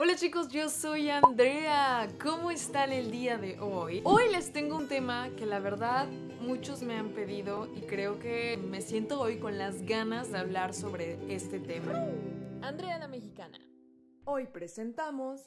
Hola chicos, yo soy Andrea. ¿Cómo están el día de hoy? Hoy les tengo un tema que la verdad muchos me han pedido y creo que me siento hoy con las ganas de hablar sobre este tema. Andrea la mexicana. Hoy presentamos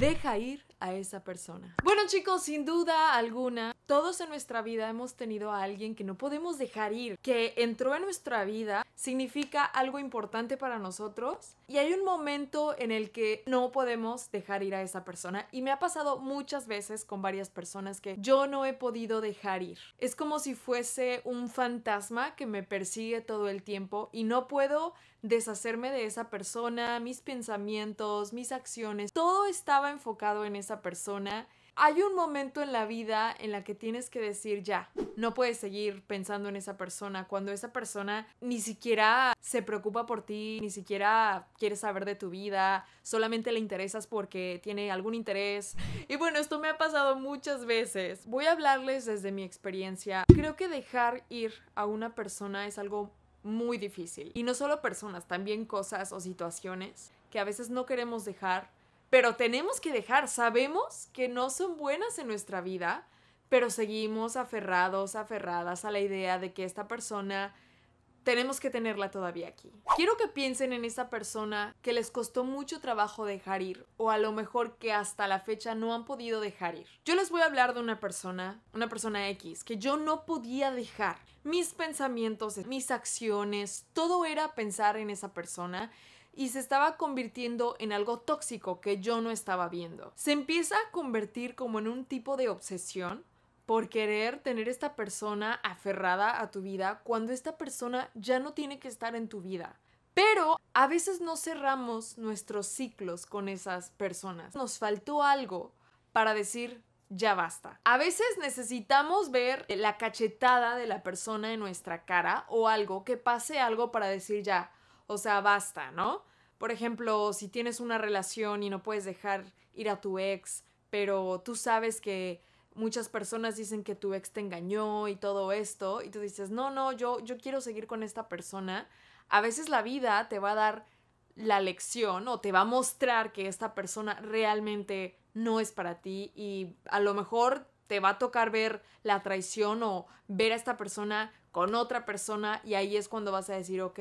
Deja ir a esa persona. Bueno chicos, sin duda alguna, todos en nuestra vida hemos tenido a alguien que no podemos dejar ir, que entró en nuestra vida, significa algo importante para nosotros y hay un momento en el que no podemos dejar ir a esa persona. Y me ha pasado muchas veces con varias personas que yo no he podido dejar ir. Es como si fuese un fantasma que me persigue todo el tiempo y no puedo deshacerme de esa persona, mis pensamientos, mis acciones. Todo estaba enfocado en esa persona hay un momento en la vida en la que tienes que decir ya, no puedes seguir pensando en esa persona cuando esa persona ni siquiera se preocupa por ti, ni siquiera quiere saber de tu vida, solamente le interesas porque tiene algún interés. Y bueno, esto me ha pasado muchas veces. Voy a hablarles desde mi experiencia. Creo que dejar ir a una persona es algo muy difícil. Y no solo personas, también cosas o situaciones que a veces no queremos dejar pero tenemos que dejar. Sabemos que no son buenas en nuestra vida, pero seguimos aferrados, aferradas a la idea de que esta persona tenemos que tenerla todavía aquí. Quiero que piensen en esa persona que les costó mucho trabajo dejar ir o a lo mejor que hasta la fecha no han podido dejar ir. Yo les voy a hablar de una persona, una persona X, que yo no podía dejar. Mis pensamientos, mis acciones, todo era pensar en esa persona y se estaba convirtiendo en algo tóxico que yo no estaba viendo. Se empieza a convertir como en un tipo de obsesión por querer tener esta persona aferrada a tu vida cuando esta persona ya no tiene que estar en tu vida. Pero a veces no cerramos nuestros ciclos con esas personas. Nos faltó algo para decir, ya basta. A veces necesitamos ver la cachetada de la persona en nuestra cara o algo, que pase algo para decir ya, o sea, basta, ¿no? Por ejemplo, si tienes una relación y no puedes dejar ir a tu ex, pero tú sabes que muchas personas dicen que tu ex te engañó y todo esto, y tú dices, no, no, yo, yo quiero seguir con esta persona, a veces la vida te va a dar la lección o te va a mostrar que esta persona realmente no es para ti y a lo mejor te va a tocar ver la traición o ver a esta persona con otra persona y ahí es cuando vas a decir, ok,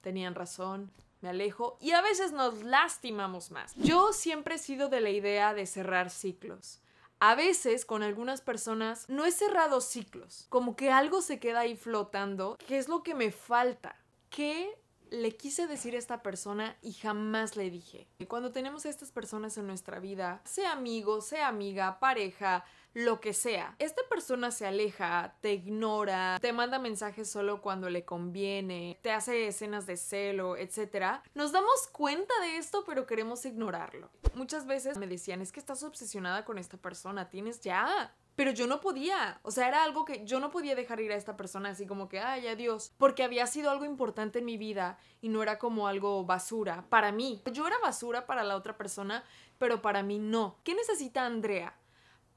tenían razón, me alejo y a veces nos lastimamos más. Yo siempre he sido de la idea de cerrar ciclos. A veces con algunas personas no he cerrado ciclos, como que algo se queda ahí flotando, ¿qué es lo que me falta? ¿Qué le quise decir a esta persona y jamás le dije? Cuando tenemos a estas personas en nuestra vida, sea amigo, sea amiga, pareja, lo que sea. Esta persona se aleja, te ignora, te manda mensajes solo cuando le conviene, te hace escenas de celo, etc. Nos damos cuenta de esto, pero queremos ignorarlo. Muchas veces me decían, es que estás obsesionada con esta persona, tienes ya pero yo no podía. O sea, era algo que yo no podía dejar ir a esta persona así como que, ay, adiós, porque había sido algo importante en mi vida y no era como algo basura para mí. Yo era basura para la otra persona, pero para mí no. ¿Qué necesita Andrea?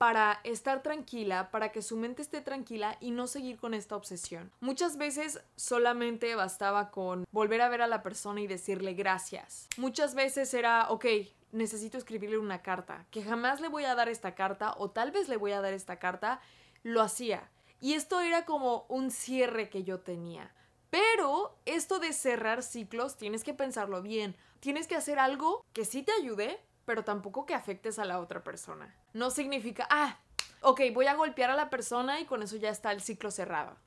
para estar tranquila, para que su mente esté tranquila y no seguir con esta obsesión. Muchas veces solamente bastaba con volver a ver a la persona y decirle gracias. Muchas veces era, ok, necesito escribirle una carta, que jamás le voy a dar esta carta o tal vez le voy a dar esta carta, lo hacía. Y esto era como un cierre que yo tenía. Pero esto de cerrar ciclos, tienes que pensarlo bien. Tienes que hacer algo que sí te ayude, pero tampoco que afectes a la otra persona. No significa, ah, ok, voy a golpear a la persona y con eso ya está el ciclo cerrado.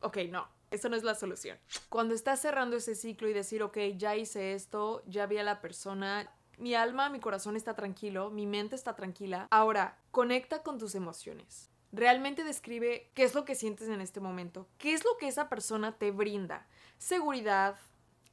Ok, no, eso no es la solución. Cuando estás cerrando ese ciclo y decir, ok, ya hice esto, ya vi a la persona, mi alma, mi corazón está tranquilo, mi mente está tranquila. Ahora, conecta con tus emociones. Realmente describe qué es lo que sientes en este momento, qué es lo que esa persona te brinda. Seguridad,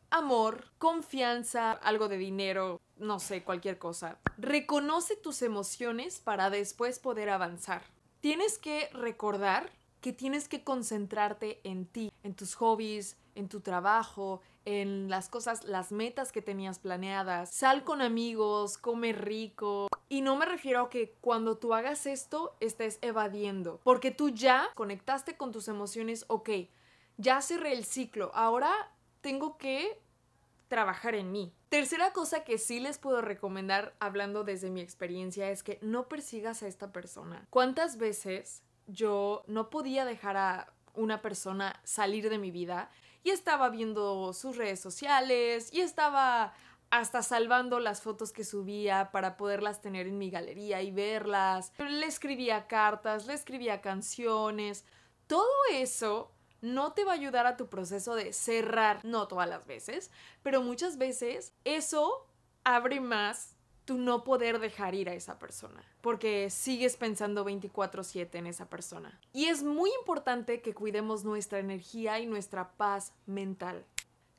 amor, confianza, algo de dinero, no sé, cualquier cosa. Reconoce tus emociones para después poder avanzar. Tienes que recordar que tienes que concentrarte en ti, en tus hobbies, en tu trabajo, en las cosas, las metas que tenías planeadas. Sal con amigos, come rico. Y no me refiero a que cuando tú hagas esto estés evadiendo, porque tú ya conectaste con tus emociones, ok, ya cerré el ciclo, ahora tengo que trabajar en mí. Tercera cosa que sí les puedo recomendar hablando desde mi experiencia es que no persigas a esta persona. ¿Cuántas veces yo no podía dejar a una persona salir de mi vida y estaba viendo sus redes sociales y estaba hasta salvando las fotos que subía para poderlas tener en mi galería y verlas. Le escribía cartas, le escribía canciones. Todo eso no te va a ayudar a tu proceso de cerrar, no todas las veces, pero muchas veces eso abre más tu no poder dejar ir a esa persona, porque sigues pensando 24/7 en esa persona. Y es muy importante que cuidemos nuestra energía y nuestra paz mental.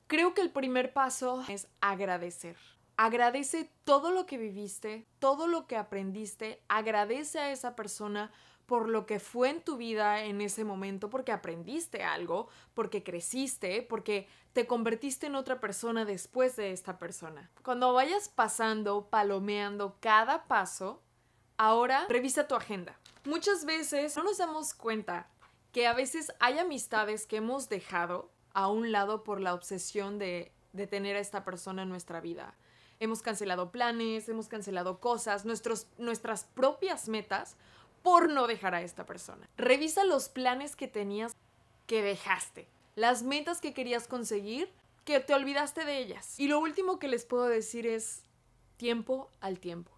Creo que el primer paso es agradecer. Agradece todo lo que viviste, todo lo que aprendiste, agradece a esa persona por lo que fue en tu vida en ese momento, porque aprendiste algo, porque creciste, porque te convertiste en otra persona después de esta persona. Cuando vayas pasando, palomeando cada paso, ahora revisa tu agenda. Muchas veces no nos damos cuenta que a veces hay amistades que hemos dejado a un lado por la obsesión de, de tener a esta persona en nuestra vida hemos cancelado planes, hemos cancelado cosas, nuestros, nuestras propias metas por no dejar a esta persona. Revisa los planes que tenías que dejaste, las metas que querías conseguir, que te olvidaste de ellas. Y lo último que les puedo decir es tiempo al tiempo.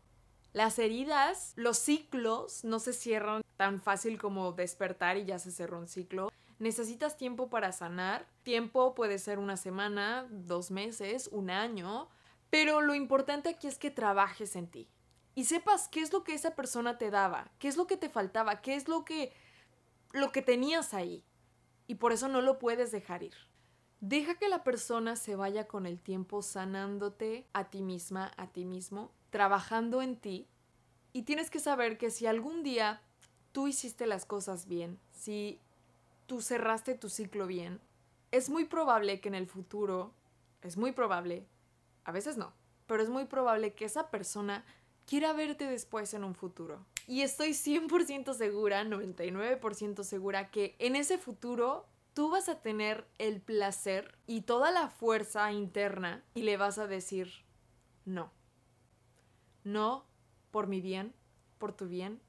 Las heridas, los ciclos no se cierran tan fácil como despertar y ya se cerró un ciclo. Necesitas tiempo para sanar. Tiempo puede ser una semana, dos meses, un año pero lo importante aquí es que trabajes en ti y sepas qué es lo que esa persona te daba, qué es lo que te faltaba, qué es lo que lo que tenías ahí y por eso no lo puedes dejar ir. Deja que la persona se vaya con el tiempo sanándote a ti misma, a ti mismo, trabajando en ti y tienes que saber que si algún día tú hiciste las cosas bien, si tú cerraste tu ciclo bien, es muy probable que en el futuro, es muy probable a veces no, pero es muy probable que esa persona quiera verte después en un futuro. Y estoy 100% segura, 99% segura, que en ese futuro tú vas a tener el placer y toda la fuerza interna y le vas a decir no. No por mi bien, por tu bien,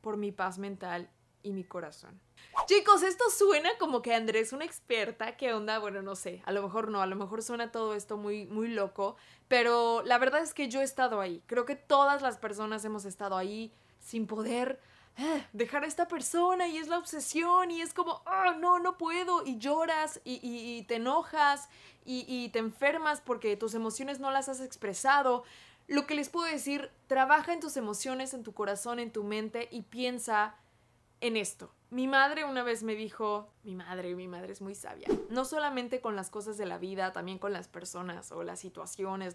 por mi paz mental y mi corazón. Chicos, esto suena como que Andrés, una experta, ¿qué onda? Bueno, no sé, a lo mejor no, a lo mejor suena todo esto muy, muy loco, pero la verdad es que yo he estado ahí. Creo que todas las personas hemos estado ahí sin poder ah, dejar a esta persona y es la obsesión y es como, ah, no, no puedo y lloras y, te enojas y te enfermas porque tus emociones no las has expresado. Lo que les puedo decir, trabaja en tus emociones, en tu corazón, en tu mente y piensa en esto. Mi madre una vez me dijo, mi madre, mi madre es muy sabia, no solamente con las cosas de la vida, también con las personas o las situaciones,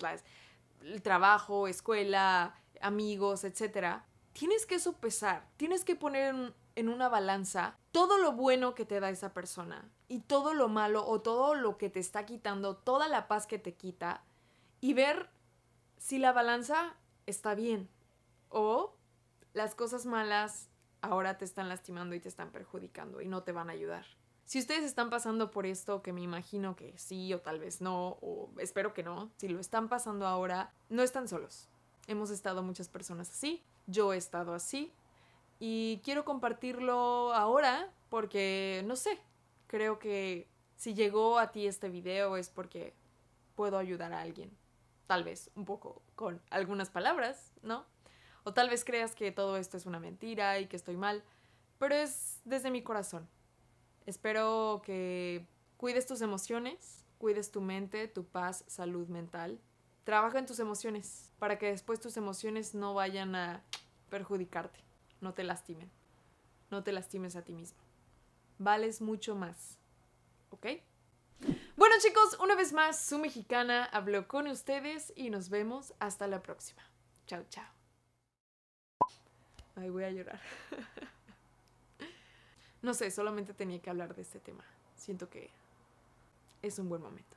el trabajo, escuela, amigos, etcétera. Tienes que sopesar, tienes que poner en una balanza todo lo bueno que te da esa persona y todo lo malo o todo lo que te está quitando, toda la paz que te quita y ver si la balanza está bien o las cosas malas ahora te están lastimando y te están perjudicando y no te van a ayudar. Si ustedes están pasando por esto, que me imagino que sí o tal vez no, o espero que no, si lo están pasando ahora, no están solos. Hemos estado muchas personas así, yo he estado así, y quiero compartirlo ahora porque, no sé, creo que si llegó a ti este video es porque puedo ayudar a alguien. Tal vez un poco con algunas palabras, ¿no? O tal vez creas que todo esto es una mentira y que estoy mal, pero es desde mi corazón. Espero que cuides tus emociones, cuides tu mente, tu paz, salud mental. Trabaja en tus emociones para que después tus emociones no vayan a perjudicarte, no te lastimen, no te lastimes a ti mismo. Vales mucho más, ¿ok? Bueno chicos, una vez más, su mexicana habló con ustedes y nos vemos hasta la próxima. Chao, chao. Ahí voy a llorar. No sé, solamente tenía que hablar de este tema. Siento que es un buen momento.